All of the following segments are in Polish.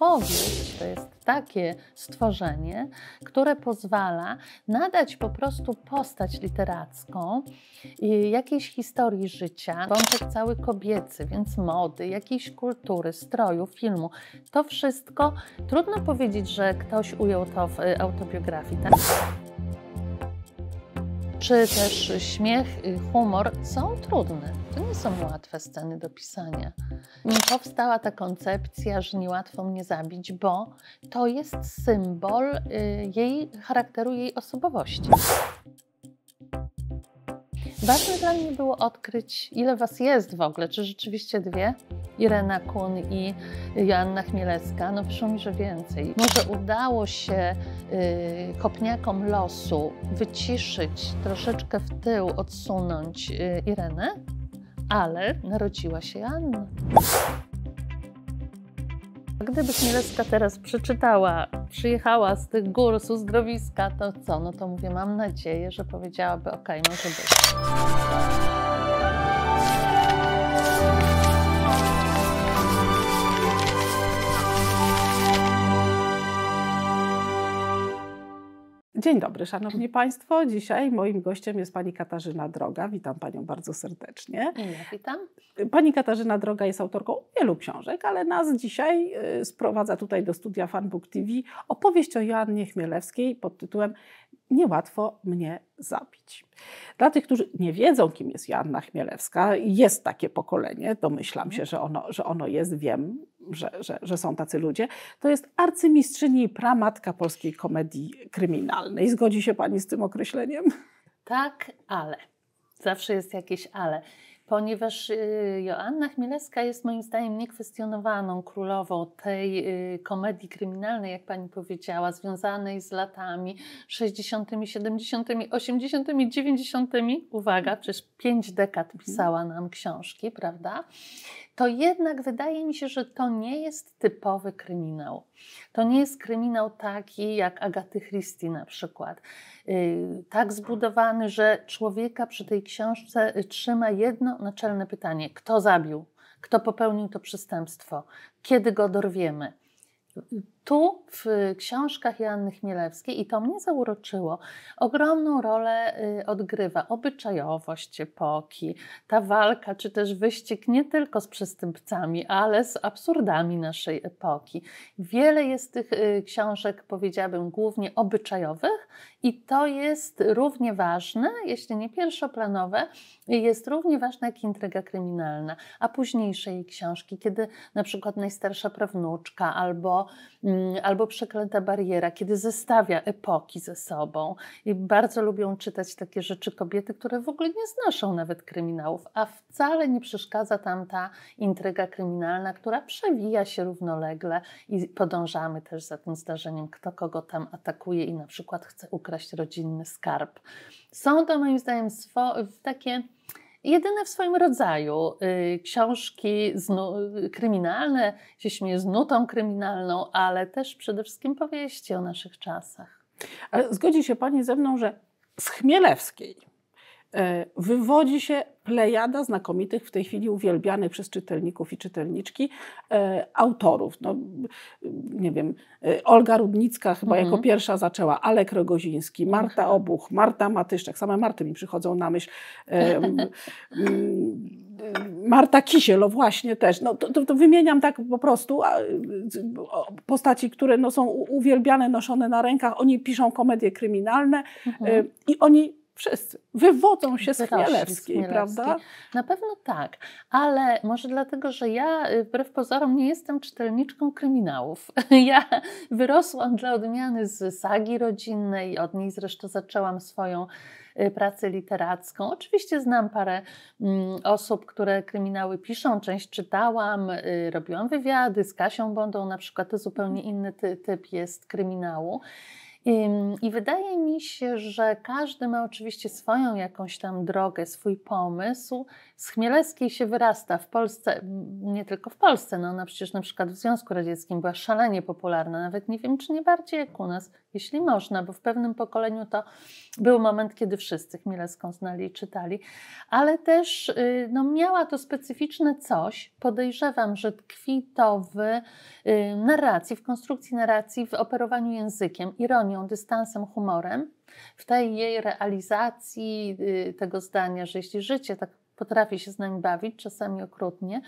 powieść to jest takie stworzenie, które pozwala nadać po prostu postać literacką jakiejś historii życia, wątek cały kobiecy, więc mody, jakiejś kultury, stroju, filmu. To wszystko trudno powiedzieć, że ktoś ujął to w e, autobiografii. Tak? czy też śmiech, humor są trudne. To nie są łatwe sceny do pisania. Powstała ta koncepcja, że niełatwo mnie zabić, bo to jest symbol y, jej charakteru, jej osobowości. Ważne dla mnie było odkryć, ile Was jest w ogóle, czy rzeczywiście dwie, Irena Kun i Joanna Chmielewska. No przyszło mi, że więcej. Może udało się y, kopniakom losu wyciszyć, troszeczkę w tył odsunąć y, Irenę, ale narodziła się Anna. Gdybyś Mielecka teraz przeczytała, przyjechała z tych gór, z uzdrowiska, to co? No to mówię, mam nadzieję, że powiedziałaby, okej, okay, może być. Dzień dobry, Szanowni Państwo. Dzisiaj moim gościem jest Pani Katarzyna Droga. Witam Panią bardzo serdecznie. Ja witam. Pani Katarzyna Droga jest autorką wielu książek, ale nas dzisiaj y, sprowadza tutaj do studia Fanbook TV opowieść o Joannie Chmielewskiej pod tytułem niełatwo mnie zabić. Dla tych, którzy nie wiedzą, kim jest Joanna Chmielewska, jest takie pokolenie, domyślam się, że ono, że ono jest, wiem, że, że, że są tacy ludzie. To jest arcymistrzyni i pramatka polskiej komedii kryminalnej. Zgodzi się Pani z tym określeniem? Tak, ale. Zawsze jest jakieś ale ponieważ y, Joanna Chmielewska jest moim zdaniem niekwestionowaną królową tej y, komedii kryminalnej, jak pani powiedziała, związanej z latami 60., 70., 80., 90. Uwaga, przecież pięć dekad mhm. pisała nam książki, prawda? To jednak wydaje mi się, że to nie jest typowy kryminał. To nie jest kryminał taki jak Agaty Christie na przykład. Y, tak zbudowany, że człowieka przy tej książce y, trzyma jedno naczelne pytanie: kto zabił? Kto popełnił to przestępstwo? Kiedy go dorwiemy? tu w książkach Joanny Chmielewskiej, i to mnie zauroczyło, ogromną rolę y, odgrywa obyczajowość epoki, ta walka czy też wyścig nie tylko z przestępcami, ale z absurdami naszej epoki. Wiele jest tych y, książek, powiedziałabym, głównie obyczajowych, i to jest równie ważne, jeśli nie pierwszoplanowe, jest równie ważne jak intryga kryminalna, a późniejsze jej książki, kiedy na przykład najstarsza prawnuczka albo mm, albo Przeklęta bariera, kiedy zestawia epoki ze sobą. I bardzo lubią czytać takie rzeczy kobiety, które w ogóle nie znoszą nawet kryminałów, a wcale nie przeszkadza tam ta intryga kryminalna, która przewija się równolegle i podążamy też za tym zdarzeniem, kto kogo tam atakuje i na przykład chce ukraść rodzinny skarb. Są to moim zdaniem takie jedyne w swoim rodzaju. Y, książki y, kryminalne, się śmieje z nutą kryminalną, ale też przede wszystkim powieści o naszych czasach. Ale zgodzi się Pani ze mną, że z Chmielewskiej E, wywodzi się plejada znakomitych, w tej chwili uwielbianych przez czytelników i czytelniczki e, autorów. No, nie wiem, e, Olga Rudnicka chyba mhm. jako pierwsza zaczęła, Alek Rogoziński, Marta mhm. Obuch, Marta Matyszczak, same Marty mi przychodzą na myśl. Marta Kisiel, właśnie też. No, to, to, wymieniam tak po prostu postaci, które no, są uwielbiane, noszone na rękach. Oni piszą komedie kryminalne mhm. i oni wszyscy wywodzą się z Chmielewskiej, prawda? Na pewno tak, ale może dlatego, że ja y, wbrew pozorom nie jestem czytelniczką kryminałów. Ja wyrosłam dla odmiany z sagi rodzinnej, od niej zresztą zaczęłam swoją y, pracę literacką. Oczywiście znam parę mm, osób, które kryminały piszą, część czytałam, y, robiłam wywiady z Kasią Bondą, na przykład to zupełnie inny typ jest kryminału. I wydaje mi się, że każdy ma oczywiście swoją jakąś tam drogę, swój pomysł. Z Chmielewskiej się wyrasta w Polsce, nie tylko w Polsce, no ona przecież na przykład w Związku Radzieckim była szalenie popularna, nawet nie wiem, czy nie bardziej jak u nas, jeśli można, bo w pewnym pokoleniu to był moment, kiedy wszyscy Chmielewską znali i czytali, ale też y, no, miała to specyficzne coś, podejrzewam, że tkwi to w y, narracji, w konstrukcji narracji, w operowaniu językiem, ironii ironią, dystansem, humorem, w tej jej realizacji y, tego zdania, że jeśli życie tak potrafi się z nami bawić, czasami okrutnie,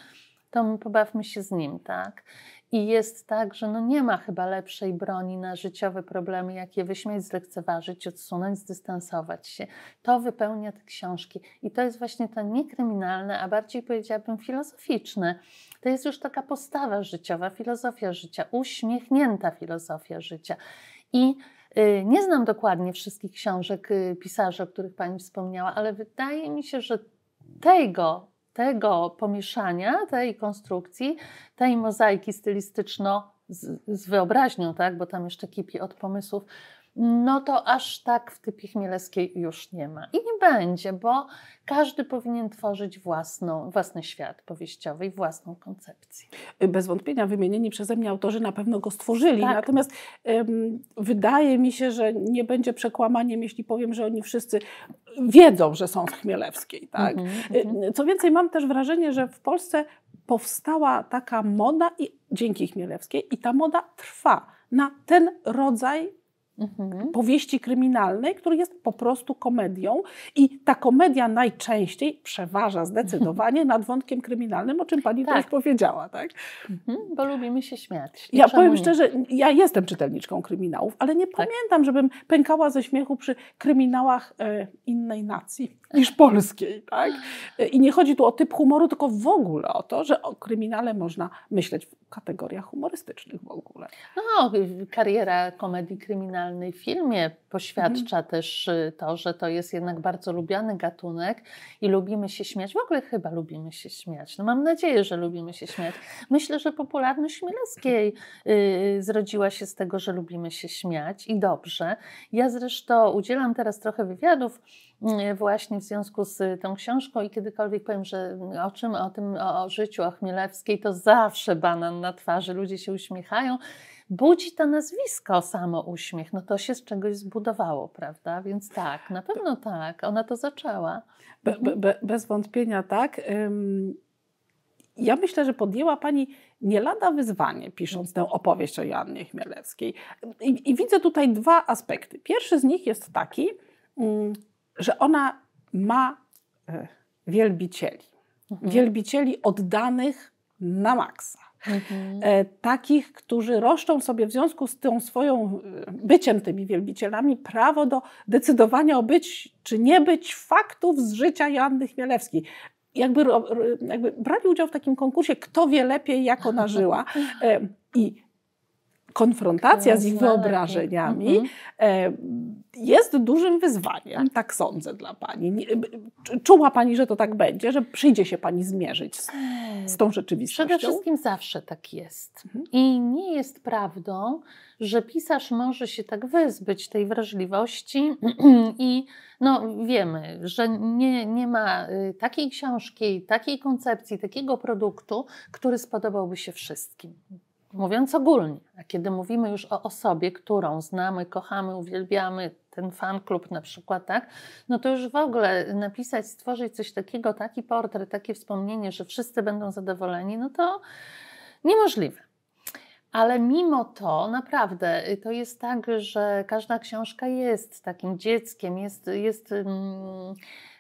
to my pobawmy się z nim, tak? I jest tak, że no nie ma chyba lepszej broni na życiowe problemy, jak je wyśmieć, zlekceważyć, odsunąć, zdystansować się. To wypełnia te książki. I to jest właśnie to niekryminalne, a bardziej powiedziałabym filozoficzne. To jest już taka postawa życiowa, filozofia życia, uśmiechnięta filozofia życia. I y, nie znam dokładnie wszystkich książek y, pisarzy, o których Pani wspomniała, ale wydaje mi się, że tego, tego pomieszania, tej konstrukcji, tej mozaiki stylistyczno z, z wyobraźnią, tak, bo tam jeszcze kipi od pomysłów, no to aż tak w typie chmielewskiej już nie ma. I nie będzie, bo każdy powinien tworzyć własną, własny świat powieściowy i własną koncepcję. Bez wątpienia wymienieni przeze mnie autorzy na pewno go stworzyli, tak. natomiast ym, wydaje mi się, że nie będzie przekłamaniem, jeśli powiem, że oni wszyscy wiedzą, że są w Chmielewskiej. Tak? Mm-hmm. Co więcej, mam też wrażenie, że w Polsce powstała taka moda i, dzięki Chmielewskiej i ta moda trwa na ten rodzaj mhm. powieści kryminalnej, który jest po prostu komedią i ta komedia najczęściej przeważa zdecydowanie nad wątkiem kryminalnym, o czym pani tak. też powiedziała, tak? Mhm, bo lubimy się śmiać. Ja powiem nie? szczerze, ja jestem czytelniczką kryminałów, ale nie tak. pamiętam, żebym pękała ze śmiechu przy kryminałach e, innej nacji niż polskiej. Tak? I nie chodzi tu o typ humoru, tylko w ogóle o to, że o kryminale można myśleć w kategoriach humorystycznych w ogóle. No, kariera komedii kryminalnej w filmie poświadcza mhm. też y, to, że to jest jednak bardzo lubiany gatunek i lubimy się śmiać. W ogóle chyba lubimy się śmiać. No, mam nadzieję, że lubimy się śmiać. Myślę, że popularność Mieleckiej yy, zrodziła się z tego, że lubimy się śmiać i dobrze. Ja zresztą udzielam teraz trochę wywiadów Y, właśnie w związku z y, tą książką i kiedykolwiek powiem, że o czym, o tym, o, o życiu Achmielewskiej, to zawsze banan na twarzy, ludzie się uśmiechają. Budzi to nazwisko samo uśmiech, no to się z czegoś zbudowało, prawda? Więc tak, na pewno tak, ona to zaczęła. Be, be, mhm. bez wątpienia tak. Ja myślę, że podjęła Pani nie lada wyzwanie, pisząc tę opowieść o Joannie Chmielewskiej. I, i widzę tutaj dwa aspekty. Pierwszy z nich jest taki, że ona ma e, wielbicieli. Mhm. Wielbicieli oddanych na maksa. Mhm. E, takich, którzy roszczą sobie w związku z tą swoją e, byciem tymi wielbicielami prawo do decydowania o być czy nie być faktów z życia Joanny Chmielewskiej jakby, jakby brali udział w takim konkursie, kto wie lepiej, jak ona żyła. I konfrontacja z ich wyobrażeniami mhm. e, jest dużym wyzwaniem, tak sądzę dla Pani. Czuła Pani, że to tak będzie, że przyjdzie się Pani zmierzyć z, z tą rzeczywistością? Przede wszystkim zawsze tak jest. Mhm. I nie jest prawdą, że pisarz może się tak wyzbyć tej wrażliwości i no, wiemy, że nie, nie ma y, takiej książki, takiej koncepcji, takiego produktu, który spodobałby się wszystkim mówiąc ogólnie, a kiedy mówimy już o osobie, którą znamy, kochamy, uwielbiamy, ten fan klub na przykład, tak, no to już w ogóle napisać, stworzyć coś takiego, taki portret, takie wspomnienie, że wszyscy będą zadowoleni, no to niemożliwe. Ale mimo to, naprawdę, y, to jest tak, że każda książka jest takim dzieckiem, jest, jest mm,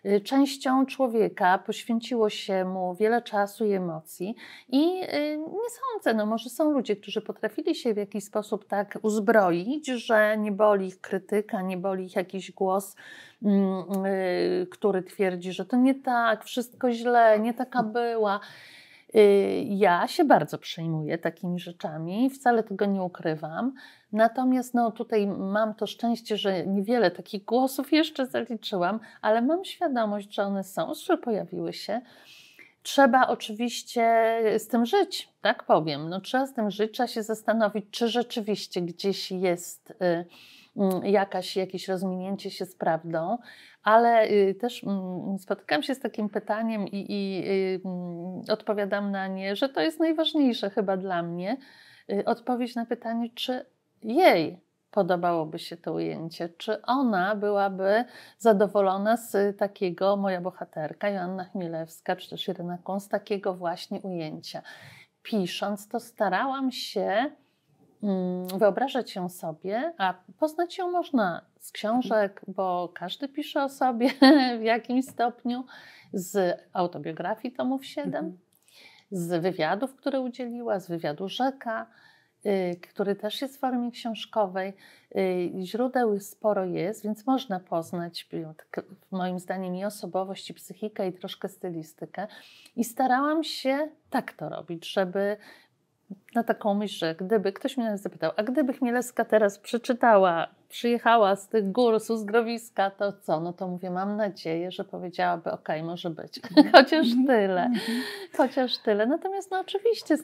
y, częścią człowieka, poświęciło się mu wiele czasu i emocji. I y, nie sądzę, no może są ludzie, którzy potrafili się w jakiś sposób tak uzbroić, że nie boli ich krytyka, nie boli ich jakiś głos, mm, y, który twierdzi, że to nie tak, wszystko źle, nie taka była. Y, ja się bardzo przejmuję takimi rzeczami, wcale tego nie ukrywam. Natomiast no, tutaj mam to szczęście, że niewiele takich głosów jeszcze zaliczyłam, ale mam świadomość, że one są, że pojawiły się. Trzeba oczywiście z tym żyć, tak powiem. No, trzeba z tym żyć, trzeba się zastanowić, czy rzeczywiście gdzieś jest. Y, Mm, jakaś, jakieś rozminięcie się z prawdą, ale y, też mm, spotykam się z takim pytaniem i, i y, mm, odpowiadam na nie, że to jest najważniejsze chyba dla mnie. Y, odpowiedź na pytanie, czy jej podobałoby się to ujęcie, czy ona byłaby zadowolona z takiego, moja bohaterka Joanna Chmielewska, czy też Irena z takiego właśnie ujęcia. Pisząc to starałam się Mm, wyobrażać ją sobie, a poznać ją można z książek, bo każdy pisze o sobie w jakimś stopniu, z autobiografii tomów 7, mhm. z wywiadów, które udzieliła, z wywiadu Rzeka, y, który też jest w formie książkowej. Y, źródeł sporo jest, więc można poznać y, tak, moim zdaniem i osobowość, i psychikę, i troszkę stylistykę. I starałam się tak to robić, żeby na taką myśl, że gdyby ktoś mnie zapytał, a gdyby Chmielewska teraz przeczytała, przyjechała z tych gór, z uzdrowiska, to co? No to mówię, mam nadzieję, że powiedziałaby, ok, może być. Mhm. Chociaż mhm. tyle. Mhm. Chociaż tyle. Natomiast no oczywiście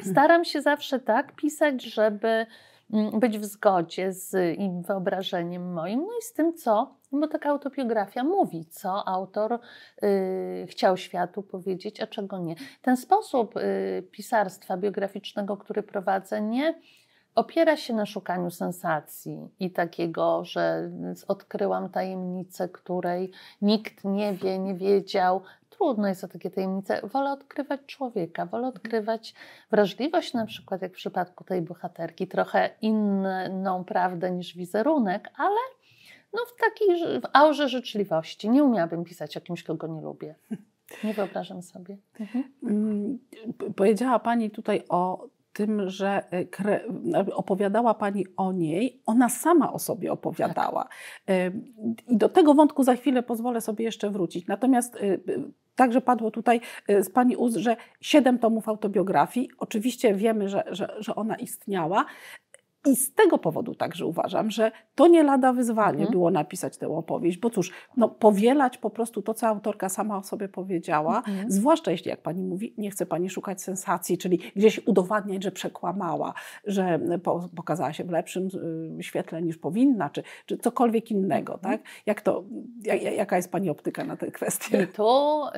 staram się zawsze tak pisać, żeby Mm, być w zgodzie z im wyobrażeniem moim, no i z tym, co, no bo taka autobiografia mówi, co autor y, chciał światu powiedzieć, a czego nie. Ten sposób y, pisarstwa biograficznego, który prowadzę, nie opiera się na szukaniu sensacji i takiego, że odkryłam tajemnicę, której nikt nie wie, nie wiedział, trudno, jest to takie tajemnice. Wolę odkrywać człowieka, wolę mhm. odkrywać wrażliwość, na przykład jak w przypadku tej bohaterki, trochę inną prawdę niż wizerunek, ale no w takiej w aurze życzliwości. Nie umiałabym pisać o kimś, kogo nie lubię. Nie wyobrażam sobie. Mhm. Mm, powiedziała Pani tutaj o tym, że e, e, opowiadała Pani o niej, ona sama o sobie opowiadała. Tak. E, I do tego wątku za chwilę pozwolę sobie jeszcze wrócić. Natomiast Także padło tutaj y, z Pani ust, że siedem tomów autobiografii. Oczywiście wiemy, że, że, że ona istniała. I z tego powodu także uważam, że to nie lada wyzwanie mhm. było napisać tę opowieść, bo cóż, no, powielać po prostu to, co autorka sama o sobie powiedziała, mhm. zwłaszcza jeśli, jak pani mówi, nie chce pani szukać sensacji, czyli gdzieś udowadniać, że przekłamała, że pokazała się w lepszym y, świetle niż powinna, czy, czy cokolwiek innego. Mhm. Tak? Jak to, jaka jest pani optyka na tę kwestię? I to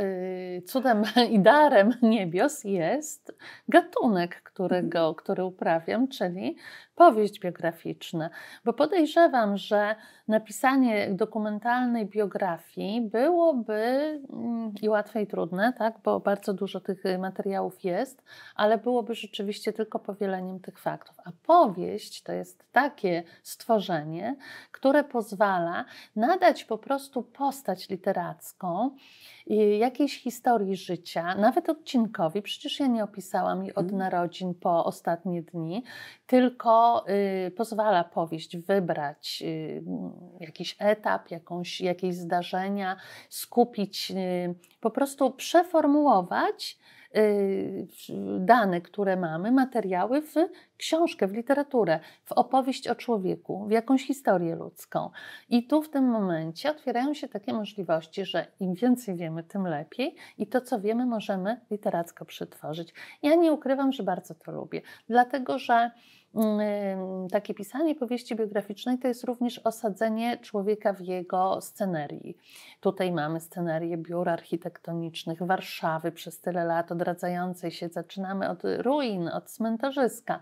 y, cudem i darem niebios jest gatunek, którego, który uprawiam, czyli powieść opowieść biograficzne, bo podejrzewam, że napisanie dokumentalnej biografii byłoby mm, i łatwe i trudne, tak, bo bardzo dużo tych y, materiałów jest, ale byłoby rzeczywiście tylko powieleniem tych faktów. A powieść to jest takie stworzenie, które pozwala nadać po prostu postać literacką y, jakiejś historii życia, nawet odcinkowi. Przecież ja nie opisałam jej od mhm. narodzin po ostatnie dni, tylko y, pozwala powieść wybrać jakiś etap, jakąś, jakieś zdarzenia, skupić, y, po prostu przeformułować y, dane, które mamy, materiały w książkę, w literaturę, w opowieść o człowieku, w jakąś historię ludzką. I tu w tym momencie otwierają się takie możliwości, że im więcej wiemy, tym lepiej i to, co wiemy, możemy literacko przetworzyć. Ja nie ukrywam, że bardzo to lubię, dlatego że mm, takie pisanie powieści biograficznej to jest również osadzenie człowieka w jego scenerii. Tutaj mamy scenerię biur architektonicznych Warszawy przez tyle lat odradzającej się. Zaczynamy od ruin, od cmentarzyska,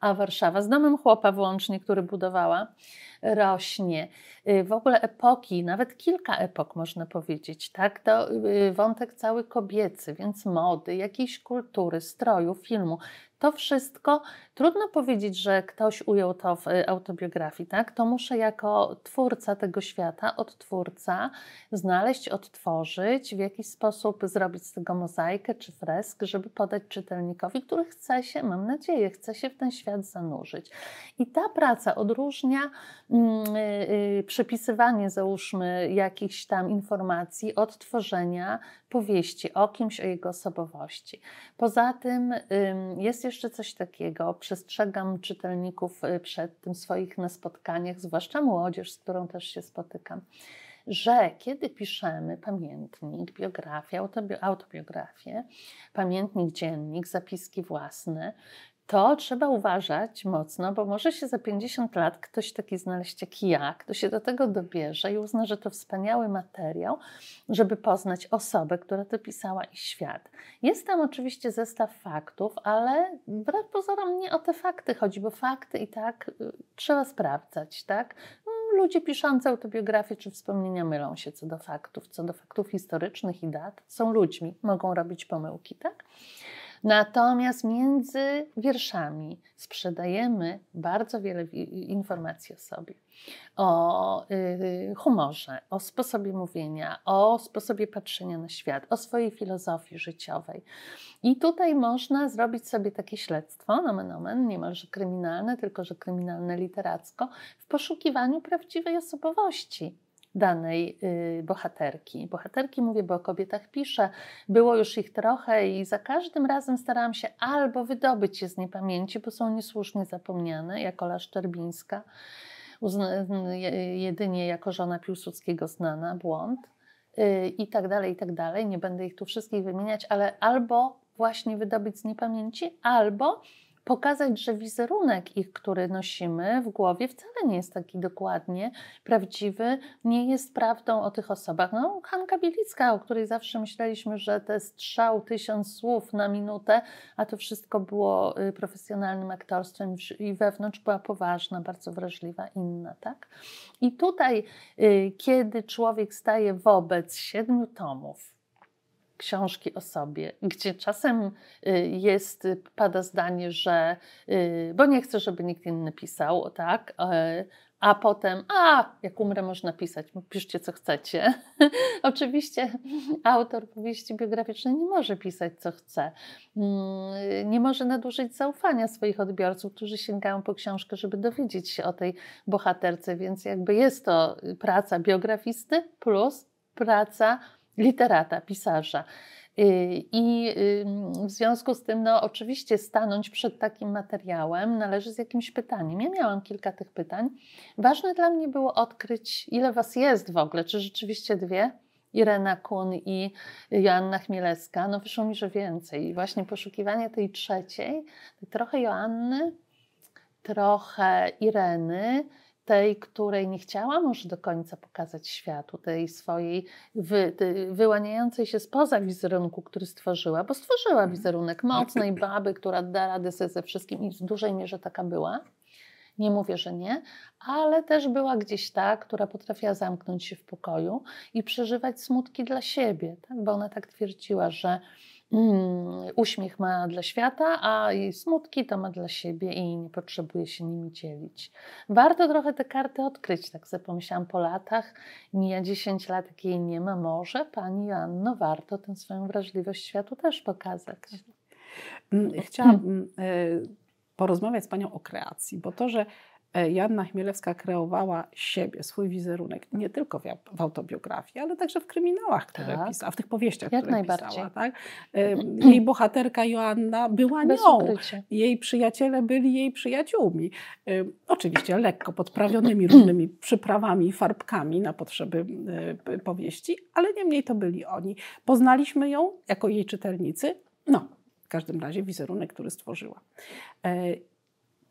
a Warszawa z domem chłopa wyłącznie, który budowała, rośnie. Y, w ogóle epoki, nawet kilka epok można powiedzieć, tak? To y, wątek cały kobiecy, więc mody, jakiejś kultury, stroju, filmu. To wszystko trudno powiedzieć, że ktoś ujął to w y, autobiografii, tak? To muszę jako twórca tego świata, odtwórca, znaleźć, odtworzyć, w jakiś sposób zrobić z tego mozaikę czy fresk, żeby podać czytelnikowi, który chce się, mam nadzieję, chce się w ten świat zanurzyć. I ta praca odróżnia yy, yy przepisywanie, załóżmy, jakichś tam informacji, odtworzenia powieści o kimś, o jego osobowości. Poza tym jest jeszcze coś takiego, przestrzegam czytelników y, przed tym swoich na spotkaniach, zwłaszcza młodzież, z którą też się spotykam że kiedy piszemy pamiętnik, biografię, autobiografię, pamiętnik, dziennik, zapiski własne, to trzeba uważać mocno, bo może się za 50 lat ktoś taki znaleźć jak ja, kto się do tego dobierze i uzna, że to wspaniały materiał, żeby poznać osobę, która to pisała i świat. Jest tam oczywiście zestaw faktów, ale wbrew pozorom nie o te fakty chodzi, bo fakty i tak y, trzeba sprawdzać, tak? Mm, ludzie piszący autobiografię czy wspomnienia mylą się co do faktów, co do faktów historycznych i dat. Są ludźmi, mogą robić pomyłki, tak? Natomiast między wierszami sprzedajemy bardzo wiele informacji o sobie, o y, y, humorze, o sposobie mówienia, o sposobie patrzenia na świat, o swojej filozofii życiowej. I tutaj można zrobić sobie takie śledztwo, nomen omen, niemalże kryminalne, tylko że kryminalne literacko, w poszukiwaniu prawdziwej osobowości danej y, bohaterki. Bohaterki mówię, bo o kobietach piszę, było już ich trochę i za każdym razem starałam się albo wydobyć je z niepamięci, bo są niesłusznie zapomniane, jakola Ola Szczerbińska, jedynie jako żona Piłsudskiego znana, błąd. Y, I tak dalej, i tak dalej. Nie będę ich tu wszystkich wymieniać, ale albo właśnie wydobyć z niepamięci, albo pokazać, że wizerunek ich, który nosimy w głowie, wcale nie jest taki dokładnie prawdziwy, nie jest prawdą o tych osobach. No, Hanka Bielicka, o której zawsze myśleliśmy, że to jest strzał tysiąc słów na minutę, a to wszystko było y, profesjonalnym aktorstwem i wewnątrz była poważna, bardzo wrażliwa, inna, tak? I tutaj, y, kiedy człowiek staje wobec siedmiu tomów, książki o sobie, gdzie czasem y, jest, y, pada zdanie, że y, bo nie chcę, żeby nikt inny pisał, tak? A potem, a jak umrę, można pisać, piszcie co chcecie. Oczywiście autor powieści biograficznej nie może pisać co chce. Mm, nie może nadużyć zaufania swoich odbiorców, którzy sięgają po książkę, żeby dowiedzieć się o tej bohaterce, więc jakby jest to praca biografisty plus praca literata, pisarza. Y, I w związku z tym, no, oczywiście, stanąć przed takim materiałem należy z jakimś pytaniem. Ja miałam kilka tych pytań. Ważne dla mnie było odkryć, ile Was jest w ogóle, czy rzeczywiście dwie. Irena Kun i Joanna Chmielewska, no wyszło mi, że więcej. I właśnie poszukiwanie tej trzeciej, trochę Joanny, trochę Ireny, tej, której nie chciała może do końca pokazać światu, tej swojej wy, tej wyłaniającej się spoza wizerunku, który stworzyła, bo stworzyła mhm. wizerunek mocnej baby, która da radę sobie ze wszystkim i w dużej mierze taka była. Nie mówię, że nie, ale też była gdzieś ta, która potrafiła zamknąć się w pokoju i przeżywać smutki dla siebie, tak? bo ona tak twierdziła, że mm, uśmiech ma dla świata, a jej smutki to ma dla siebie i nie potrzebuje się nimi dzielić. Warto trochę te karty odkryć, tak sobie pomyślałam po latach. Mija 10 lat, jak jej nie ma. Może pani Anno warto tę swoją wrażliwość światu też pokazać. Tak. Mm, Chciałam e, porozmawiać z Panią o kreacji, bo to, że E, Janna Chmielewska kreowała siebie, swój wizerunek, nie tylko w, autobiografii, ale także w kryminałach, które tak. pisała, w tych powieściach, Jak które pisała. Tak? E, mhm. Jej bohaterka Joanna była Bez nią. Ukrycie. Jej przyjaciele byli jej przyjaciółmi. E, oczywiście lekko podprawionymi różnymi przyprawami i farbkami na potrzeby powieści, ale niemniej to byli oni. Poznaliśmy ją jako jej czytelnicy. No, w każdym razie wizerunek, który stworzyła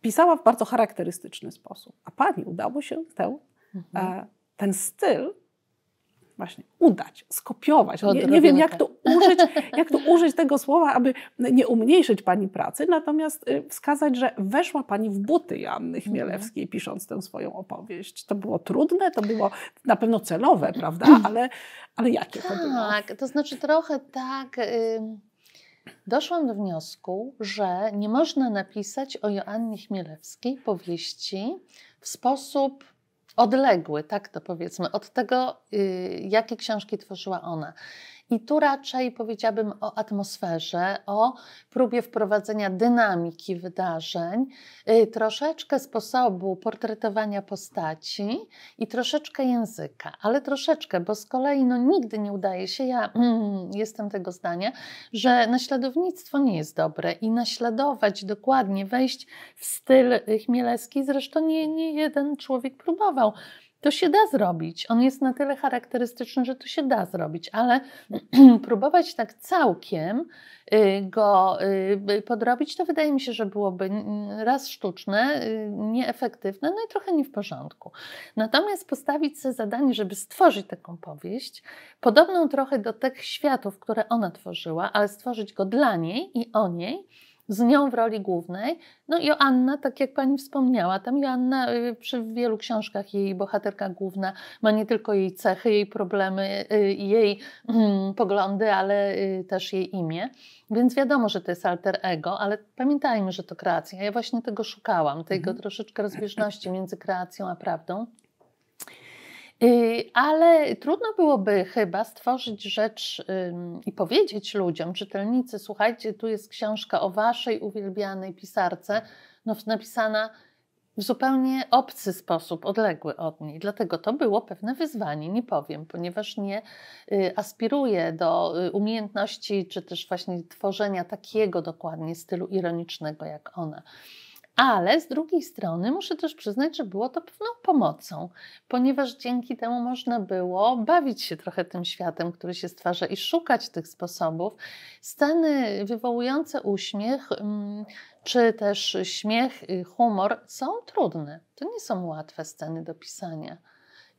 pisała w bardzo charakterystyczny sposób. A pani udało się tę, mhm. ten styl właśnie udać, skopiować. Nie, nie, wiem, jak to, użyć, jak to użyć tego słowa, aby nie umniejszyć pani pracy, natomiast y, wskazać, że weszła pani w buty Janny mhm. Chmielewskiej, pisząc tę swoją opowieść. To było trudne, to było na pewno celowe, prawda? Mhm. Ale, ale jakie to było? Tak, to znaczy trochę tak doszłam do wniosku, że nie można napisać o Joannie Chmielewskiej powieści w sposób odległy, tak to powiedzmy, od tego, y, jakie książki tworzyła ona. I tu raczej powiedziałabym o atmosferze, o próbie wprowadzenia dynamiki wydarzeń, y, troszeczkę sposobu portretowania postaci i troszeczkę języka, ale troszeczkę, bo z kolei no, nigdy nie udaje się, ja mm, jestem tego zdania, że naśladownictwo nie jest dobre i naśladować dokładnie, wejść w styl y, Chmielewski, zresztą nie, nie jeden człowiek próbował to się da zrobić. On jest na tyle charakterystyczny, że to się da zrobić, ale próbować tak całkiem y, go y, y, podrobić, to wydaje mi się, że byłoby raz sztuczne, nieefektywne, no i trochę nie w porządku. Natomiast postawić sobie zadanie, żeby stworzyć taką powieść, podobną trochę do tych światów, które ona tworzyła, ale stworzyć go dla niej i o niej z nią w roli głównej. No Joanna, tak jak pani wspomniała, tam Joanna y, przy wielu książkach jej bohaterka główna ma nie tylko jej cechy, jej problemy, y, jej mm, poglądy, ale y, też jej imię. Więc wiadomo, że to jest alter ego, ale pamiętajmy, że to kreacja. Ja właśnie tego szukałam, tego mhm. troszeczkę rozbieżności między kreacją a prawdą. Y, ale trudno byłoby chyba stworzyć rzecz i powiedzieć ludziom, czytelnicy, słuchajcie, tu jest książka o waszej uwielbianej pisarce, no, napisana w zupełnie obcy sposób, odległy od niej. Dlatego to było pewne wyzwanie, nie powiem, ponieważ nie y, aspiruję do y, umiejętności czy też właśnie tworzenia takiego dokładnie stylu ironicznego jak ona. Ale z drugiej strony muszę też przyznać, że było to pewną pomocą, ponieważ dzięki temu można było bawić się trochę tym światem, który się stwarza i szukać tych sposobów. Sceny wywołujące uśmiech mm, czy też śmiech, y, humor są trudne. To nie są łatwe sceny do pisania.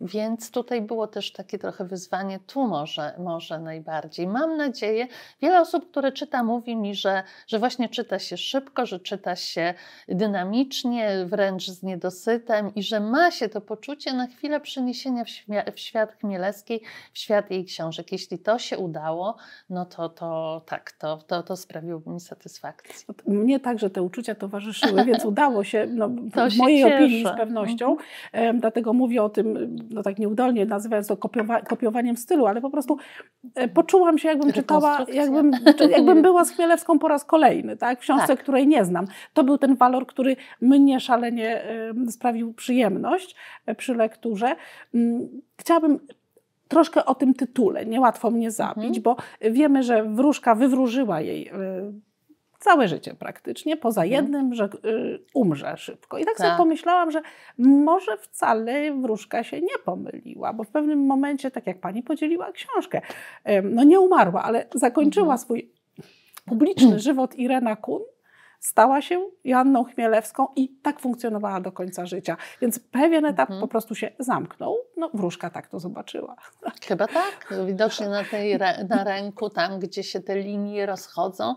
Więc tutaj było też takie trochę wyzwanie, tu może, może najbardziej. Mam nadzieję, wiele osób, które czyta, mówi mi, że, że właśnie czyta się szybko, że czyta się dynamicznie, wręcz z niedosytem i że ma się to poczucie na chwilę przeniesienia w, w świat Chmielewskiej, w świat jej książek. Jeśli to się udało, no to, to tak, to, to, to sprawiłoby mi satysfakcję. No mnie także te uczucia towarzyszyły, więc udało się, no, to w mojej cieszę. opinii z pewnością, mhm. dlatego mówię o tym no tak nieudolnie nazywając to kopiowa kopiowaniem stylu, ale po prostu e, poczułam się, jakbym czytała, jakbym, jakbym była z Chmielewską po raz kolejny, tak? W książce, tak. której nie znam. To był ten walor, który mnie szalenie sprawił przyjemność e, przy lekturze. Mm, chciałabym troszkę o tym tytule. Niełatwo mnie zabić, mhm. bo wiemy, że wróżka wywróżyła jej e, całe życie praktycznie, poza mhm. jednym, że y, umrze szybko. I tak, tak sobie pomyślałam, że może wcale wróżka się nie pomyliła, bo w pewnym momencie, tak jak pani podzieliła książkę, no nie umarła, ale zakończyła mhm. swój publiczny żywot Irena Kun stała się Janną Chmielewską i tak funkcjonowała do końca życia. Więc pewien etap mhm. po prostu się zamknął. No, wróżka tak to zobaczyła. Tak. Chyba tak. Widocznie na, tej, na ręku, tam gdzie się te linie rozchodzą,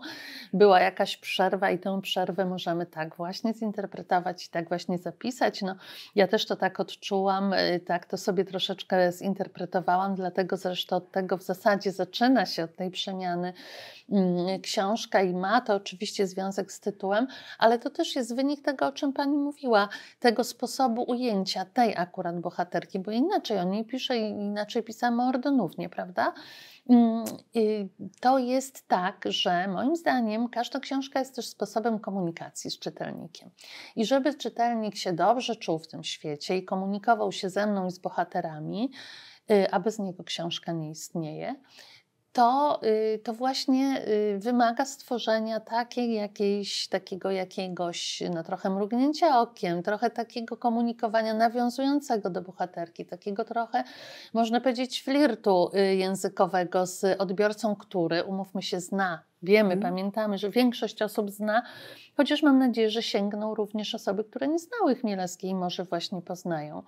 była jakaś przerwa i tę przerwę możemy tak właśnie zinterpretować i tak właśnie zapisać. No, ja też to tak odczułam, y, tak to sobie troszeczkę zinterpretowałam, dlatego zresztą od tego w zasadzie zaczyna się, od tej przemiany mm, książka i ma to oczywiście związek z tytułem, ale to też jest wynik tego, o czym Pani mówiła, tego sposobu ujęcia tej akurat bohaterki, bo ja inaczej o niej pisze i inaczej pisamy ordonównie, prawda? Mm, to jest tak, że moim zdaniem każda książka jest też sposobem komunikacji z czytelnikiem. I żeby czytelnik się dobrze czuł w tym świecie i komunikował się ze mną i z bohaterami, y, a bez niego książka nie istnieje, to, y, to właśnie y, wymaga stworzenia takiej jakiejś, takiego jakiegoś, no trochę mrugnięcia okiem, trochę takiego komunikowania nawiązującego do bohaterki, takiego trochę, można powiedzieć, flirtu y, językowego z odbiorcą, który, umówmy się, zna Wiemy, mhm. pamiętamy, że większość osób zna, chociaż mam nadzieję, że sięgną również osoby, które nie znały Chmielewskiej i może właśnie poznają.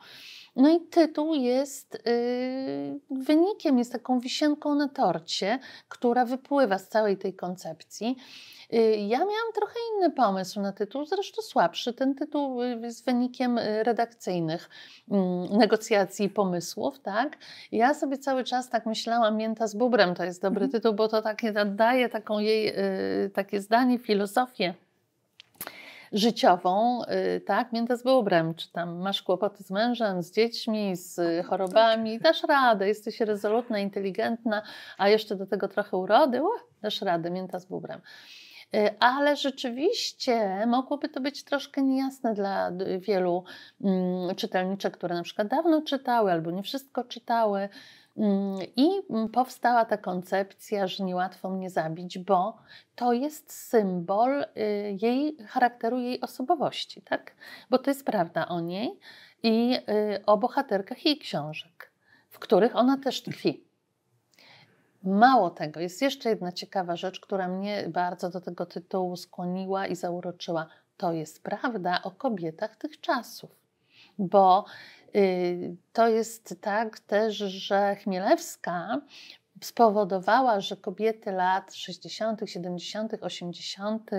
No i tytuł jest yy, wynikiem, jest taką wisienką na torcie, która wypływa z całej tej koncepcji. Yy, ja miałam trochę inny pomysł na tytuł, zresztą słabszy. Ten tytuł yy, jest wynikiem yy, redakcyjnych mm, negocjacji i pomysłów, tak? Ja sobie cały czas tak myślałam, mięta z bubrem to jest dobry mhm. tytuł, bo to takie daje taką jej, takie zdanie, filozofię życiową, y, tak? Miętas był obręcz. Tam masz kłopoty z mężem, z dziećmi, z y, tak. chorobami, dasz radę, jesteś rezolutna, inteligentna, a jeszcze do tego trochę urody, Uch, dasz radę, miętas był obręcz. Y, ale rzeczywiście mogłoby to być troszkę niejasne dla wielu mm, czytelniczek, które na przykład dawno czytały albo nie wszystko czytały. Mm, I mm, powstała ta koncepcja, że niełatwo mnie zabić, bo to jest symbol y, jej charakteru, jej osobowości, tak? Bo to jest prawda o niej i y, o bohaterkach jej książek, w których ona też tkwi. Mało tego, jest jeszcze jedna ciekawa rzecz, która mnie bardzo do tego tytułu skłoniła i zauroczyła. To jest prawda o kobietach tych czasów, bo Y, to jest tak też, że Chmielewska spowodowała, że kobiety lat 60., 70., 80.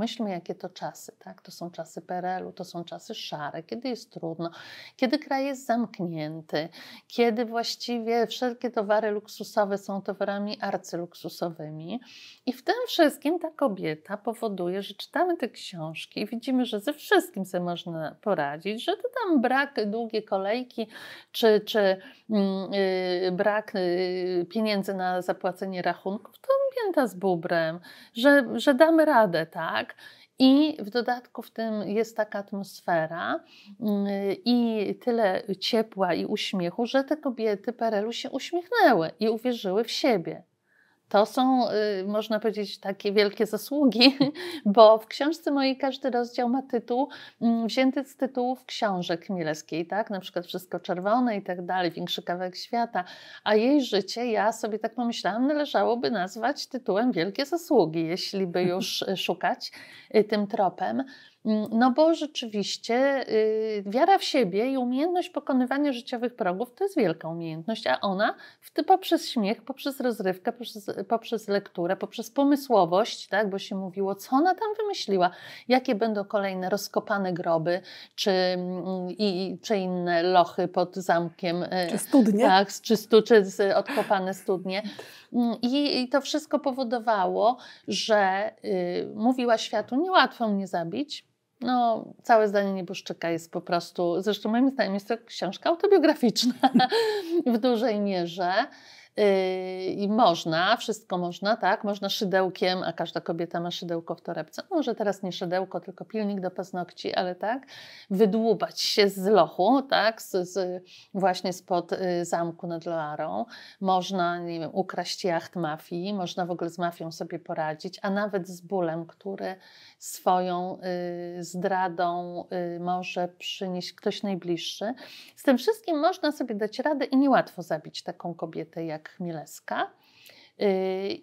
Myślmy, jakie to czasy. Tak? To są czasy PRL-u, to są czasy szare, kiedy jest trudno, kiedy kraj jest zamknięty, kiedy właściwie wszelkie towary luksusowe są towarami arcyluksusowymi. I w tym wszystkim ta kobieta powoduje, że czytamy te książki i widzimy, że ze wszystkim sobie można poradzić, że to tam brak długie kolejki, czy, czy yy, brak yy, pieniędzy na zapłacenie rachunków, to pięta z bubrem, że, że damy radę, tak? I w dodatku w tym jest taka atmosfera mm, i tyle ciepła i uśmiechu, że te kobiety PRL-u się uśmiechnęły i uwierzyły w siebie. To są, y, można powiedzieć, takie wielkie zasługi, bo w książce mojej każdy rozdział ma tytuł mm, wzięty z tytułów książek Mielewskiej, tak? Na przykład Wszystko Czerwone i tak dalej, Większy Kawałek Świata. A jej życie, ja sobie tak pomyślałam, należałoby nazwać tytułem Wielkie Zasługi, jeśli by już y, szukać y, tym tropem. Mm, no bo rzeczywiście y, wiara w siebie i umiejętność pokonywania życiowych progów to jest wielka umiejętność, a ona w ty poprzez śmiech, poprzez rozrywkę, poprzez, poprzez lekturę, poprzez pomysłowość, tak, bo się mówiło, co ona tam wymyśliła, jakie będą kolejne rozkopane groby, czy, mm, i, czy inne lochy pod zamkiem. Y, czy studnie. Tak, czy, stu, czy odkopane studnie. Mm, I to wszystko powodowało, że y, mówiła światu, niełatwo mnie zabić, no, całe zdanie nieboszczyka jest po prostu, zresztą moim zdaniem jest to książka autobiograficzna w dużej mierze. Yy, i można, wszystko można, tak? Można szydełkiem, a każda kobieta ma szydełko w torebce. Może teraz nie szydełko, tylko pilnik do paznokci, ale tak, wydłubać się z lochu, tak? Z, z, właśnie spod y, zamku nad Loarą. Można, nie wiem, ukraść jacht mafii, można w ogóle z mafią sobie poradzić, a nawet z bólem, który swoją y, zdradą y, może przynieść ktoś najbliższy. Z tym wszystkim można sobie dać radę i niełatwo zabić taką kobietę jak Marek Chmielewska. Y,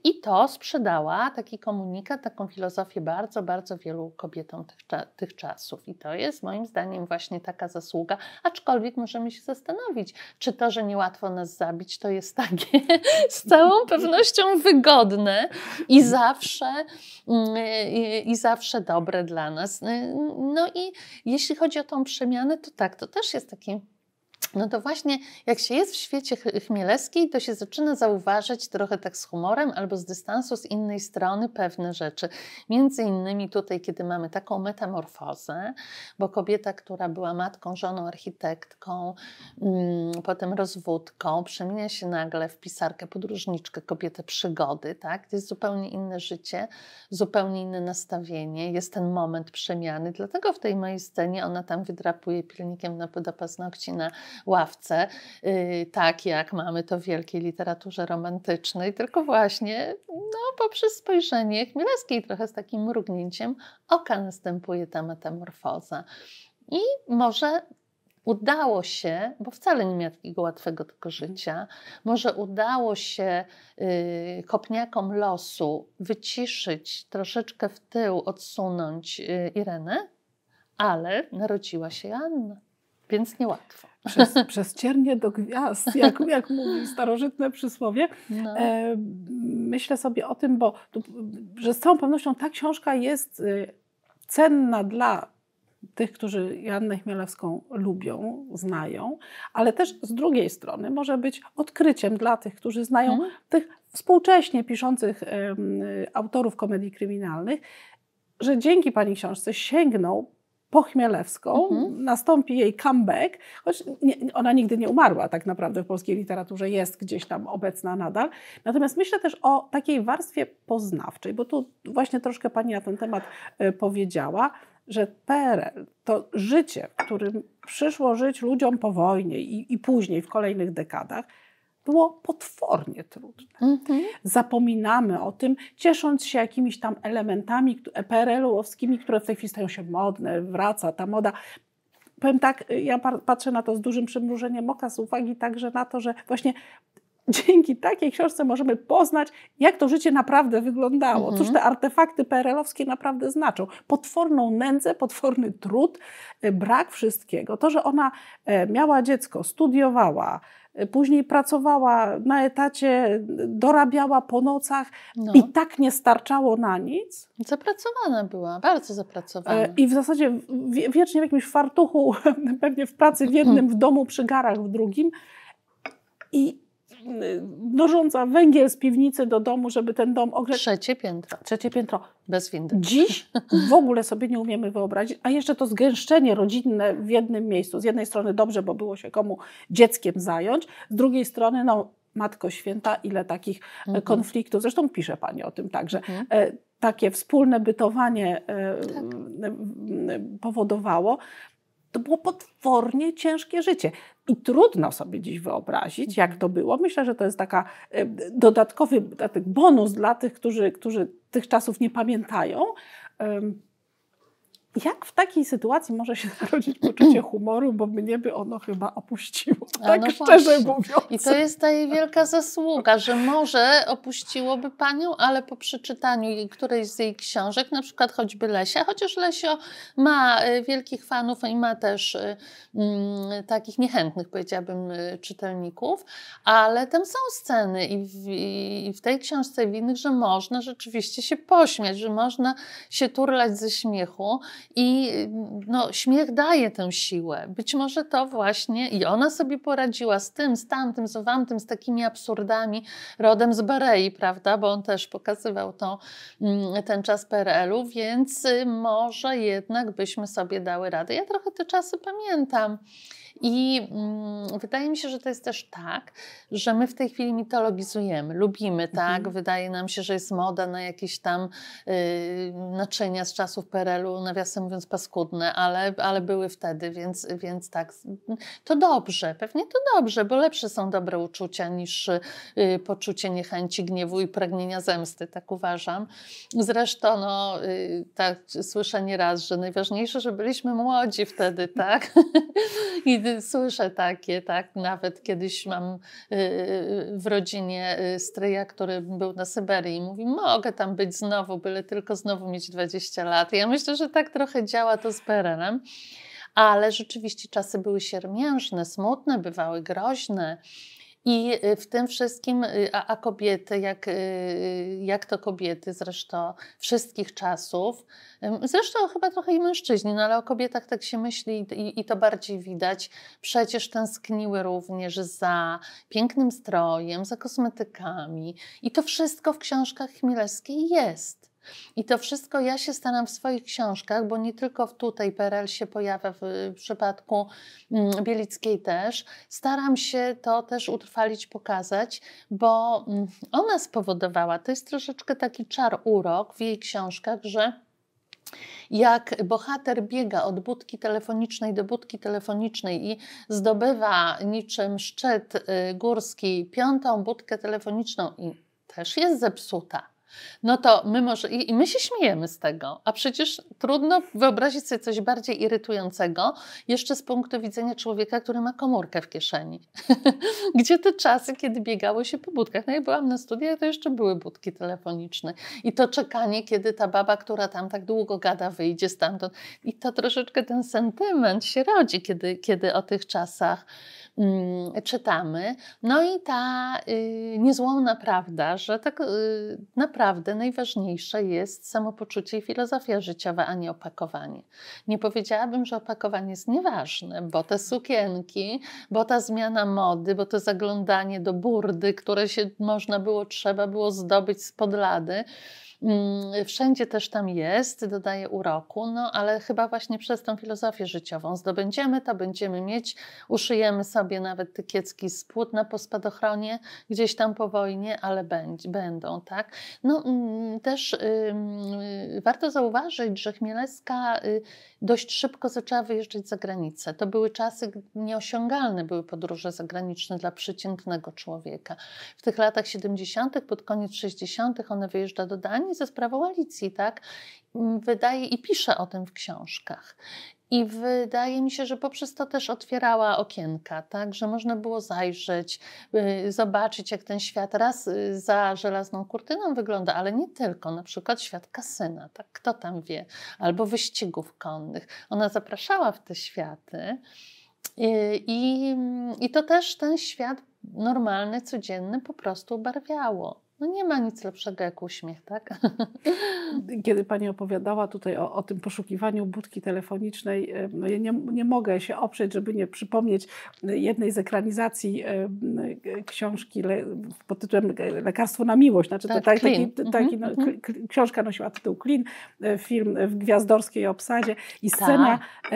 I to sprzedała taki komunikat, taką filozofię bardzo, bardzo wielu kobietom tych, tych, czasów. I to jest moim zdaniem właśnie taka zasługa, aczkolwiek możemy się zastanowić, czy to, że niełatwo nas zabić, to jest takie z całą pewnością wygodne i zawsze, mm, i, i zawsze dobre dla nas. Y, no i jeśli chodzi o tą przemianę, to tak, to też jest taki no to właśnie, jak się jest w świecie chmielewskiej, to się zaczyna zauważyć trochę tak z humorem albo z dystansu z innej strony pewne rzeczy. Między innymi tutaj, kiedy mamy taką metamorfozę, bo kobieta, która była matką, żoną, architektką, hmm, potem rozwódką, przemienia się nagle w pisarkę, podróżniczkę, kobietę przygody, tak? To jest zupełnie inne życie, zupełnie inne nastawienie, jest ten moment przemiany. Dlatego w tej mojej scenie ona tam wydrapuje pilnikiem na, na paznokci na ławce, y, tak jak mamy to w wielkiej literaturze romantycznej, tylko właśnie no, poprzez spojrzenie Chmielewskiej, trochę z takim mrugnięciem oka następuje ta metamorfoza. I może udało się, bo wcale nie miał takiego łatwego tego mhm. życia, może udało się y, kopniakom losu wyciszyć, troszeczkę w tył odsunąć y, Irenę, ale narodziła się Anna, więc niełatwo przez, przez ciernie do gwiazd, jak, jak mówi starożytne przysłowie. No. E, myślę sobie o tym, bo że z całą pewnością ta książka jest y, cenna dla tych, którzy Jannę Chmielewską lubią, znają, ale też z drugiej strony może być odkryciem dla tych, którzy znają hmm. tych współcześnie piszących y, autorów komedii kryminalnych, że dzięki pani książce sięgną pochmielewską, mhm. nastąpi jej comeback, choć nie, ona nigdy nie umarła tak naprawdę w polskiej literaturze, jest gdzieś tam obecna nadal. Natomiast myślę też o takiej warstwie poznawczej, bo tu właśnie troszkę Pani na ten temat y, powiedziała, że PRL to życie, w którym przyszło żyć ludziom po wojnie i, i później w kolejnych dekadach, było potwornie trudne. Mhm. Zapominamy o tym, ciesząc się jakimiś tam elementami PRL-owskimi, które w tej chwili stają się modne, wraca ta moda. Powiem tak, y, ja patrzę na to z dużym przymrużeniem oka, z uwagi także na to, że właśnie dzięki takiej książce możemy poznać, jak to życie naprawdę wyglądało, mhm. cóż te artefakty PRL-owskie naprawdę znaczą. Potworną nędzę, potworny trud, y, brak wszystkiego. To, że ona e, miała dziecko, studiowała, Później pracowała na etacie, dorabiała po nocach no. i tak nie starczało na nic. Zapracowana była, bardzo zapracowana. E, I w zasadzie wiecznie w jakimś fartuchu, pewnie w pracy w jednym, w domu przy garach w drugim. I dorządza y, węgiel z piwnicy do domu, żeby ten dom ogrzać. Trzecie piętro. Trzecie piętro. Bez windy. Dziś w ogóle sobie nie umiemy wyobrazić, a jeszcze to zgęszczenie rodzinne w jednym miejscu. Z jednej strony dobrze, bo było się komu dzieckiem zająć, z drugiej strony no Matko Święta, ile takich e, mhm. konfliktów. Zresztą pisze Pani o tym także. Mhm. E, takie wspólne bytowanie e, tak. powodowało. To było potwornie ciężkie życie. I trudno sobie dziś wyobrazić, jak to było. Myślę, że to jest taka e, dodatkowy bonus dla tych, którzy, którzy tych czasów nie pamiętają. Jak w takiej sytuacji może się narodzić poczucie humoru, bo mnie by ono chyba opuściło, tak no szczerze mówiąc. I to jest ta jej wielka zasługa, że może opuściłoby panią, ale po przeczytaniu którejś z jej książek, na przykład choćby Lesia, chociaż Lesio ma y, wielkich fanów i ma też y, mm, takich niechętnych, powiedziałabym, y, czytelników, ale tam są sceny i w, i w tej książce i w innych, że można rzeczywiście się pośmiać, że można się turlać ze śmiechu i no, śmiech daje tę siłę. Być może to właśnie i ona sobie poradziła z tym, z tamtym, z owamtym, z takimi absurdami rodem z Berei, prawda? Bo on też pokazywał to, mm, ten czas PRL-u, więc y, może jednak byśmy sobie dały radę. Ja trochę te czasy pamiętam. I mm, wydaje mi się, że to jest też tak, że my w tej chwili mitologizujemy, lubimy, tak? Mhm. Wydaje nam się, że jest moda na jakieś tam y, naczynia z czasów PRL-u, nawiasem mówiąc paskudne, ale, ale były wtedy, więc, więc tak. To dobrze, pewnie to dobrze, bo lepsze są dobre uczucia niż y, poczucie niechęci, gniewu i pragnienia zemsty, tak uważam. Zresztą, no, y, tak słyszę nieraz, że najważniejsze, że byliśmy młodzi wtedy, tak? I kiedy słyszę takie, tak, nawet kiedyś mam y, y, w rodzinie y, stryja, który był na Syberii i mówi, mogę tam być znowu, byle tylko znowu mieć 20 lat. Ja myślę, że tak trochę działa to z Berenem ale rzeczywiście czasy były siermiężne, smutne, bywały groźne. I y, w tym wszystkim, y, a, a kobiety, jak, y, jak to kobiety zresztą wszystkich czasów, zresztą chyba trochę i mężczyźni, no ale o kobietach tak się myśli i, i to bardziej widać, przecież tęskniły również za pięknym strojem, za kosmetykami. I to wszystko w książkach Chmielewskiej jest. I to wszystko ja się staram w swoich książkach, bo nie tylko w tutaj PRL się pojawia, w przypadku mm, Bielickiej też, staram się to też utrwalić, pokazać, bo mm, ona spowodowała, to jest troszeczkę taki czar urok w jej książkach, że jak bohater biega od budki telefonicznej do budki telefonicznej i zdobywa niczym szczyt y, górski piątą budkę telefoniczną i też jest zepsuta no to my może, i my się śmiejemy z tego, a przecież trudno wyobrazić sobie coś bardziej irytującego jeszcze z punktu widzenia człowieka, który ma komórkę w kieszeni. Gdzie te czasy, kiedy biegało się po budkach? No ja byłam na studiach, to jeszcze były budki telefoniczne. I to czekanie, kiedy ta baba, która tam tak długo gada, wyjdzie stamtąd. I to troszeczkę ten sentyment się rodzi, kiedy, kiedy o tych czasach mm, czytamy. No i ta y, niezłomna prawda, że tak y, naprawdę naprawdę najważniejsze jest samopoczucie i filozofia życiowa, a nie opakowanie. Nie powiedziałabym, że opakowanie jest nieważne, bo te sukienki, bo ta zmiana mody, bo to zaglądanie do burdy, które się można było, trzeba było zdobyć spod lady, Mm, wszędzie też tam jest, dodaje uroku, no ale chyba właśnie przez tą filozofię życiową. Zdobędziemy to, będziemy mieć, uszyjemy sobie nawet tykiecki spód na pospadochronie, gdzieś tam po wojnie, ale będzie, będą, tak? No mm, też y, warto zauważyć, że Chmielewska y, dość szybko zaczęła wyjeżdżać za granicę. To były czasy nieosiągalne, były podróże zagraniczne dla przeciętnego człowieka. W tych latach 70., pod koniec 60., ona wyjeżdża do Danii, ze sprawą Alicji, tak? Mm, wydaje i pisze o tym w książkach. I wydaje mi się, że poprzez to też otwierała okienka, tak, że można było zajrzeć, y, zobaczyć, jak ten świat raz y, za żelazną kurtyną wygląda, ale nie tylko, na przykład świat kasyna, tak, kto tam wie, albo wyścigów konnych. Ona zapraszała w te światy. Y, I, mm, I to też ten świat normalny, codzienny po prostu barwiało. No nie ma nic lepszego jak uśmiech, tak? Kiedy Pani opowiadała tutaj o, o tym poszukiwaniu budki telefonicznej, e, no ja nie, nie mogę się oprzeć, żeby nie przypomnieć jednej z ekranizacji e, e, książki le, pod tytułem Lekarstwo na miłość. Znaczy, tak, to tak, taki, mhm, taki no, mhm. książka nosiła tytuł Klin, film w gwiazdorskiej obsadzie i tak. scena Ta.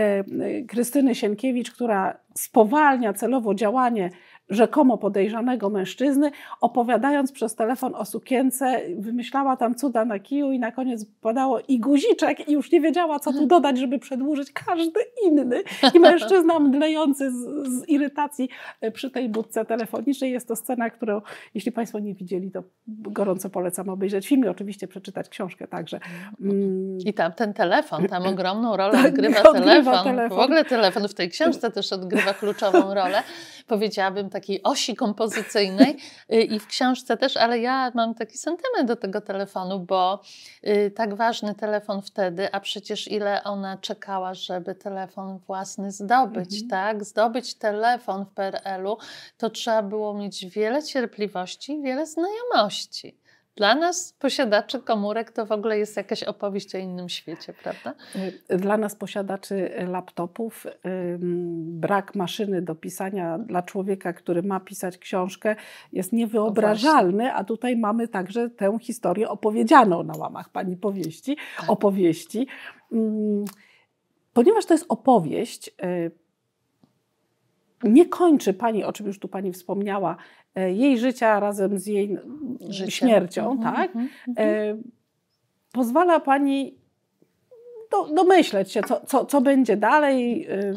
Krystyny Sienkiewicz, która spowalnia celowo działanie rzekomo podejrzanego mężczyzny, opowiadając przez telefon o sukience, wymyślała tam cuda na kiju i na koniec padało i guziczek i już nie wiedziała, co tu mhm. dodać, żeby przedłużyć każdy inny. I mężczyzna mdlejący z, z irytacji e, przy tej budce telefonicznej. Jest to scena, którą jeśli Państwo nie widzieli, to gorąco polecam obejrzeć film i oczywiście przeczytać książkę także. Mm. I tam ten telefon, tam ogromną rolę tak, odgrywa, odgrywa telefon. telefon. W ogóle telefon w tej książce też odgrywa kluczową rolę powiedziałabym, takiej osi kompozycyjnej y, i w książce też, ale ja mam taki sentyment do tego telefonu, bo y, tak ważny telefon wtedy, a przecież ile ona czekała, żeby telefon własny zdobyć, mhm. tak? Zdobyć telefon w PRL-u, to trzeba było mieć wiele cierpliwości, wiele znajomości. Dla nas, posiadaczy komórek, to w ogóle jest jakaś opowieść o innym świecie, prawda? Y, dla nas, posiadaczy y, laptopów, brak maszyny do pisania dla człowieka, który ma pisać książkę, jest niewyobrażalny, a tutaj mamy także tę historię opowiedzianą na łamach pani powieści, tak. opowieści. Ponieważ to jest opowieść, y, nie kończy pani, o czym już tu pani wspomniała, e, jej życia razem z jej śmiercią, mhm, tak? Mhm, mhm. E, pozwala pani do, domyśleć się, co, co, co będzie dalej. E,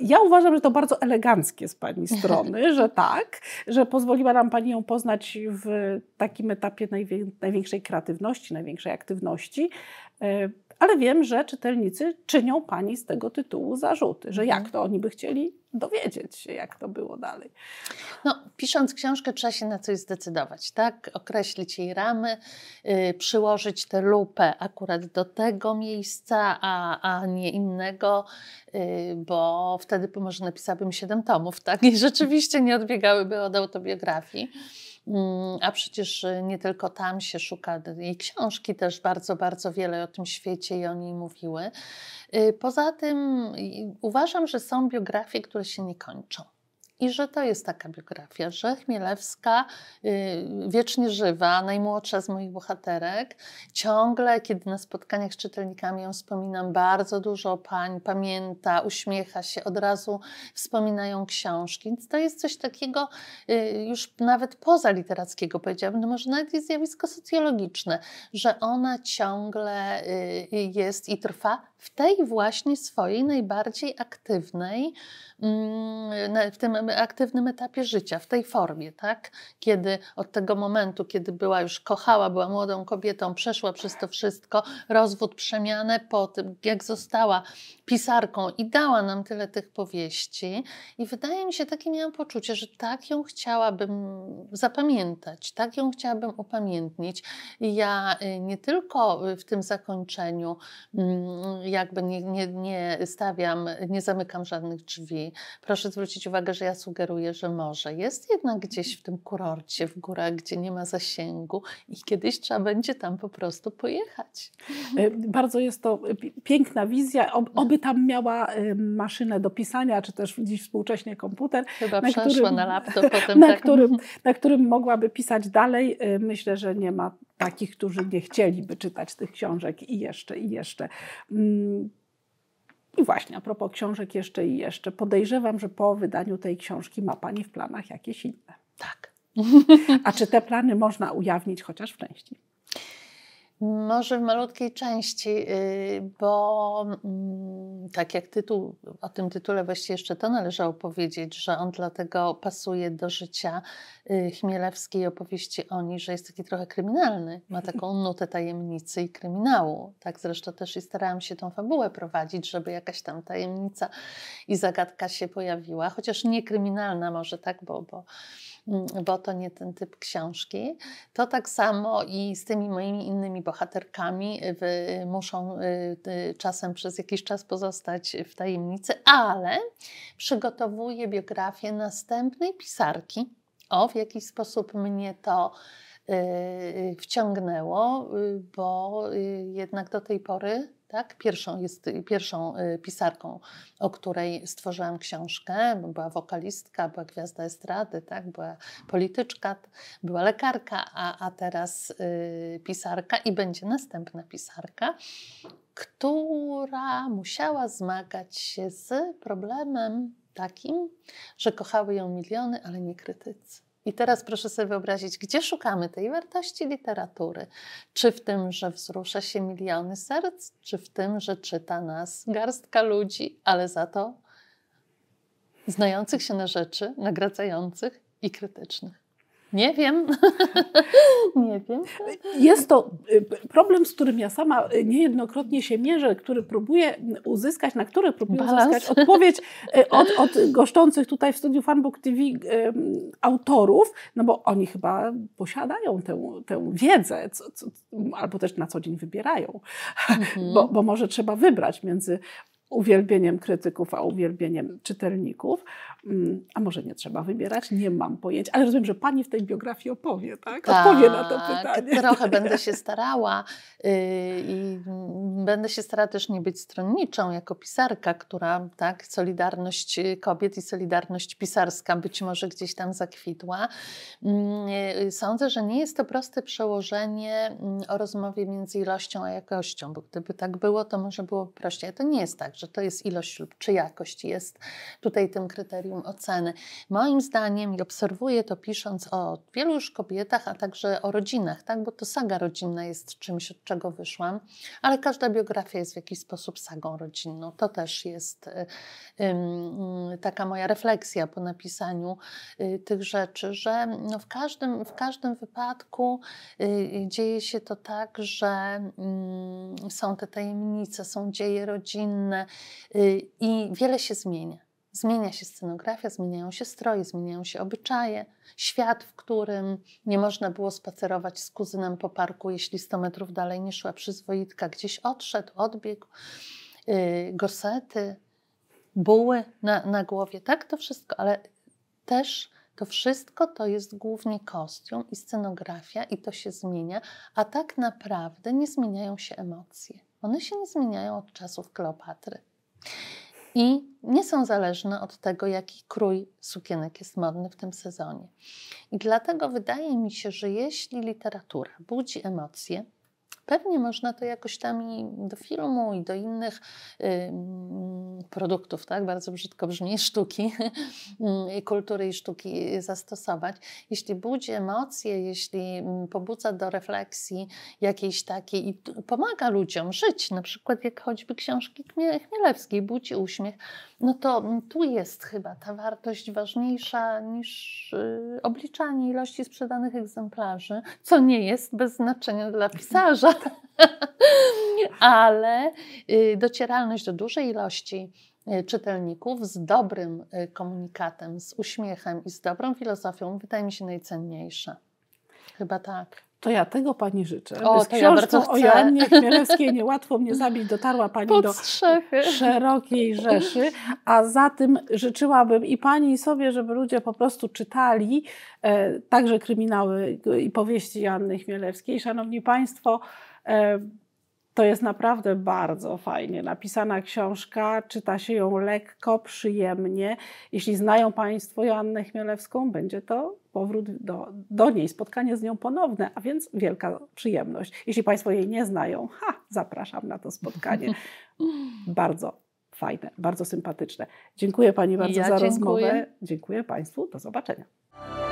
ja uważam, że to bardzo eleganckie z Pani strony, że tak, że pozwoliła nam Pani ją poznać w takim etapie najwię największej kreatywności, największej aktywności ale wiem, że czytelnicy czynią pani z tego tytułu zarzuty, że jak mhm. to oni by chcieli dowiedzieć się, jak to było dalej. No, pisząc książkę trzeba się na coś zdecydować, tak? Określić jej ramy, yy, przyłożyć tę lupę akurat do tego miejsca, a, a nie innego, yy, bo wtedy może napisałabym siedem tomów, tak? I rzeczywiście nie odbiegałyby od autobiografii. Mm, a przecież y, nie tylko tam się szuka, jej książki też bardzo, bardzo wiele o tym świecie i o niej mówiły. Y, poza tym uważam, że są biografie, które się nie kończą i że to jest taka biografia, że Chmielewska y, wiecznie żywa, najmłodsza z moich bohaterek, ciągle, kiedy na spotkaniach z czytelnikami ją wspominam, bardzo dużo pań pamięta, uśmiecha się, od razu wspominają książki. Więc to jest coś takiego y, już nawet poza literackiego, powiedziałabym, no może nawet jest zjawisko socjologiczne, że ona ciągle y, jest i trwa w tej właśnie swojej najbardziej aktywnej, mm, w tym aktywnym etapie życia, w tej formie, tak? Kiedy od tego momentu, kiedy była już kochała, była młodą kobietą, przeszła przez to wszystko, rozwód, przemianę, po tym, jak została pisarką i dała nam tyle tych powieści. I wydaje mi się, takie miałam poczucie, że tak ją chciałabym zapamiętać, tak ją chciałabym upamiętnić. I ja y, nie tylko w tym zakończeniu mm, jakby nie, nie, nie stawiam, nie zamykam żadnych drzwi. Proszę zwrócić uwagę, że ja sugeruje, że może. Jest jednak gdzieś w tym kurorcie, w górach, gdzie nie ma zasięgu i kiedyś trzeba będzie tam po prostu pojechać. E, bardzo jest to piękna wizja. No. Oby tam miała e, maszynę do pisania, czy też dziś współcześnie komputer. Chyba na przeszła którym, na laptop potem. Tak. Na, tak. którym, na którym mogłaby pisać dalej. E, myślę, że nie ma takich, którzy nie chcieliby czytać tych książek i jeszcze, i jeszcze. Mm, i właśnie a propos książek jeszcze i jeszcze, podejrzewam, że po wydaniu tej książki ma Pani w planach jakieś inne. Tak. A czy te plany można ujawnić chociaż w części? Może w malutkiej części, y, bo mm, tak jak tytuł, o tym tytule właściwie jeszcze to należało powiedzieć, że on dlatego pasuje do życia y, Chmielewskiej opowieści o niej, że jest taki trochę kryminalny, ma taką nutę tajemnicy i kryminału. Tak zresztą też i starałam się tą fabułę prowadzić, żeby jakaś tam tajemnica i zagadka się pojawiła, chociaż nie kryminalna może tak, bo, bo Mm, bo to nie ten typ książki. To tak samo i z tymi moimi innymi bohaterkami y, muszą y, czasem przez jakiś czas pozostać w tajemnicy, ale przygotowuję biografię następnej pisarki. O, w jakiś sposób mnie to y, wciągnęło, bo jednak do tej pory tak? Pierwszą, jest pierwszą y, pisarką, o której stworzyłam książkę. Była wokalistka, była gwiazda estrady, tak? była polityczka, była lekarka, a, a teraz y, pisarka i będzie następna pisarka, która musiała zmagać się z problemem takim, że kochały ją miliony, ale nie krytycy. I teraz proszę sobie wyobrazić, gdzie szukamy tej wartości literatury? Czy w tym, że wzrusza się miliony serc, czy w tym, że czyta nas garstka ludzi, ale za to znających się na rzeczy, nagradzających i krytycznych? Nie wiem. nie wiem. Jest to y, problem, z którym ja sama y, niejednokrotnie się mierzę, który próbuję uzyskać, na który próbuję Balans. uzyskać odpowiedź y, od, od goszczących tutaj w studiu Fanbook TV autorów, no bo oni chyba posiadają tę, tę wiedzę, co, co, albo też na co dzień wybierają, mhm. bo, bo może trzeba wybrać między uwielbieniem krytyków, a uwielbieniem czytelników. Mm, a może nie trzeba wybierać? Nie mam pojęcia, ale rozumiem, że pani w tej biografii opowie, tak? Odpowie na to tak, pytanie. Trochę będę się starała y, i będę się starała też nie być stronniczą jako pisarka, która tak, Solidarność Kobiet i Solidarność Pisarska być może gdzieś tam zakwitła. Mm, sądzę, że nie jest to proste przełożenie mm, o rozmowie między ilością a jakością, bo gdyby tak było, to może byłoby prościej. A to nie jest tak, że to jest ilość lub czy jakość jest tutaj tym kryterium oceny. Moim zdaniem, i obserwuję to pisząc o wielu już kobietach, a także o rodzinach, tak? bo to saga rodzinna jest czymś, od czego wyszłam, ale każda biografia jest w jakiś sposób sagą rodzinną. To też jest y, taka moja refleksja po napisaniu y, tych rzeczy, że no w, każdym, w każdym wypadku y, dzieje się to tak, że mm, są te tajemnice, są dzieje rodzinne, Y, i wiele się zmienia. Zmienia się scenografia, zmieniają się stroje, zmieniają się obyczaje. Świat, w którym nie można było spacerować z kuzynem po parku, jeśli 100 metrów dalej nie szła przyzwoitka, gdzieś odszedł, odbiegł. Y, gosety, buły na, na głowie, tak to wszystko, ale też to wszystko to jest głównie kostium i scenografia i to się zmienia, a tak naprawdę nie zmieniają się emocje. One się nie zmieniają od czasów Kleopatry. I nie są zależne od tego, jaki krój sukienek jest modny w tym sezonie. I dlatego wydaje mi się, że jeśli literatura budzi emocje, Pewnie można to jakoś tam i do filmu, i do innych produktów, tak? Bardzo brzydko brzmi, sztuki, y, kultury i sztuki y, zastosować. Jeśli budzi emocje, jeśli pobudza do refleksji jakiejś takiej i pomaga ludziom żyć, na przykład jak choćby książki Chmielewskiej, budzi uśmiech, no to tu jest chyba ta wartość ważniejsza niż y, obliczanie ilości sprzedanych egzemplarzy, co nie jest bez znaczenia dla pisarza, ale y, docieralność do dużej ilości y, czytelników z dobrym komunikatem, z uśmiechem i z dobrą filozofią wydaje mi się najcenniejsza. Chyba tak. To ja tego pani życzę. O, książce to ja o Joannie Chmielewskiej niełatwo mnie zabić. Dotarła pani Pod do strzechy. szerokiej rzeszy. A za tym życzyłabym i pani, i sobie, żeby ludzie po prostu czytali e, także kryminały i powieści Joanny Chmielewskiej. Szanowni Państwo, e, to jest naprawdę bardzo fajnie napisana książka, czyta się ją lekko, przyjemnie. Jeśli znają Państwo Joannę Chmielewską, będzie to powrót do, do niej, spotkanie z nią ponowne, a więc wielka przyjemność. Jeśli Państwo jej nie znają, ha, zapraszam na to spotkanie. bardzo fajne, bardzo sympatyczne. Dziękuję Pani bardzo ja za dziękuję. rozmowę. Dziękuję Państwu, do zobaczenia.